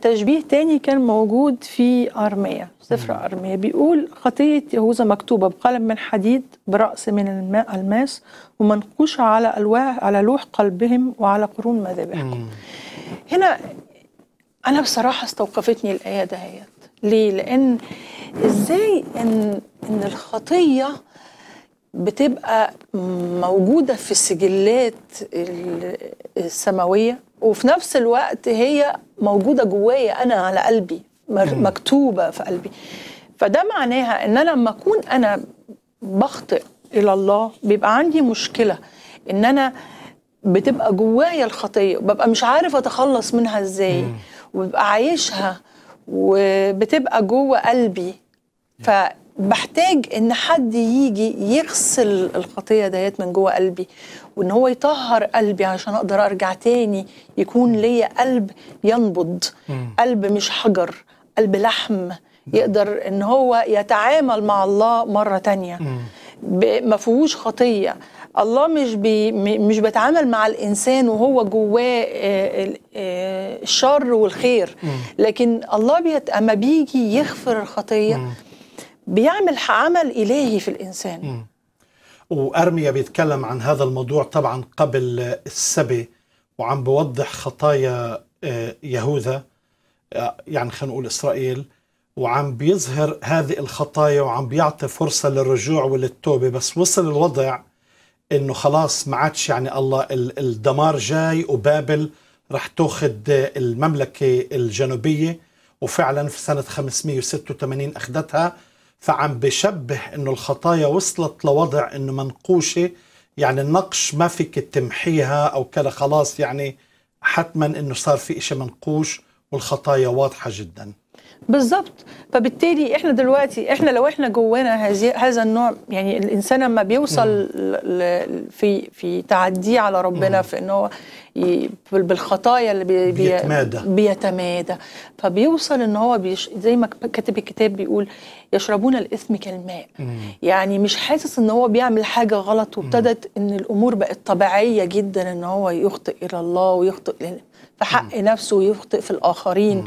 تشبيه تاني كان موجود في أرمية سفر أرمية بيقول خطية يهوذا مكتوبة بقلم من حديد برأس من الماء ألماس ومنقوشة على ألواح على لوح قلبهم وعلى قرون مذابحهم هنا أنا بصراحة استوقفتني الآية دهيت ليه؟ لأن إزاي إن إن الخطية بتبقى موجودة في السجلات السماوية وفي نفس الوقت هي موجوده جوايا انا على قلبي مكتوبه في قلبي فده معناها ان انا لما اكون انا بخطئ الى الله بيبقى عندي مشكله ان انا بتبقى جوايا الخطيه ببقى مش عارف اتخلص منها ازاي وببقى عايشها وبتبقى جوه قلبي ف بحتاج ان حد يجي يغسل الخطيه ديت من جوه قلبي وان هو يطهر قلبي عشان اقدر ارجع تاني يكون ليا قلب ينبض قلب مش حجر قلب لحم يقدر ان هو يتعامل مع الله مره تانية ما فيهوش خطيه الله مش بي مش بتعامل مع الانسان وهو جواه آه، آه، الشر والخير لكن الله بيت اما بيجي يغفر الخطيه بيعمل عمل إلهي في الإنسان وأرميا بيتكلم عن هذا الموضوع طبعا قبل السبي وعم بوضح خطايا آه، يهوذا آه، يعني خلينا نقول إسرائيل وعم بيظهر هذه الخطايا وعم بيعطي فرصة للرجوع وللتوبة بس وصل الوضع انه خلاص ما عادش يعني الله الدمار جاي وبابل رح تاخذ المملكة الجنوبية وفعلا في سنة 586 أخذتها فعم بشبه انه الخطايا وصلت لوضع انه منقوشه يعني النقش ما فيك تمحيها او كذا خلاص يعني حتما انه صار في اشي منقوش والخطايا واضحه جدا بالظبط فبالتالي احنا دلوقتي احنا لو احنا جوانا هذا النوع يعني الانسان لما بيوصل في في تعديه على ربنا في ان هو بالخطايا اللي بي بيتمادى بيتمادى فبيوصل ان هو بيش زي ما كاتب الكتاب بيقول يشربون الاثم كالماء مم. يعني مش حاسس ان هو بيعمل حاجه غلط وابتدت ان الامور بقت طبيعيه جدا ان هو يخطئ الى الله ويخطئ في حق مم. نفسه ويخطئ في الاخرين مم.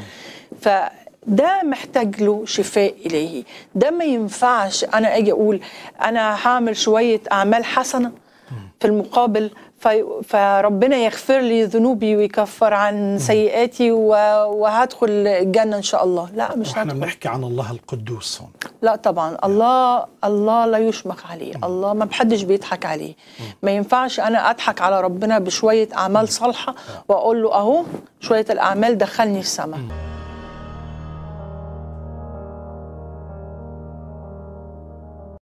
ف ده محتاج له شفاء الهي ده ما ينفعش انا اجي اقول انا هعمل شويه اعمال حسنه في المقابل فربنا يغفر لي ذنوبي ويكفر عن سيئاتي وهدخل الجنه ان شاء الله لا مش احنا بنحكي عن الله القدوس هون لا طبعا الله الله لا يشمخ عليه الله ما حدش بيضحك عليه ما ينفعش انا اضحك على ربنا بشويه اعمال صالحه آه. واقول له اهو شويه الاعمال دخلني السماء